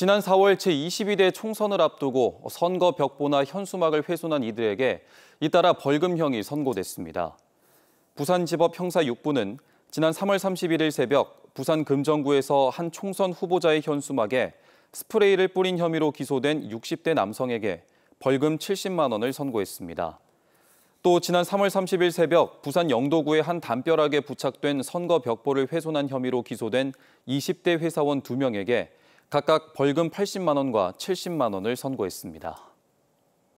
지난 4월 제22대 총선을 앞두고 선거 벽보나 현수막을 훼손한 이들에게 잇따라 벌금형이 선고됐습니다. 부산지법 형사 6부는 지난 3월 31일 새벽 부산 금정구에서 한 총선 후보자의 현수막에 스프레이를 뿌린 혐의로 기소된 60대 남성에게 벌금 70만 원을 선고했습니다. 또 지난 3월 30일 새벽 부산 영도구의 한 담벼락에 부착된 선거 벽보를 훼손한 혐의로 기소된 20대 회사원 2명에게 각각 벌금 80만 원과 70만 원을 선고했습니다.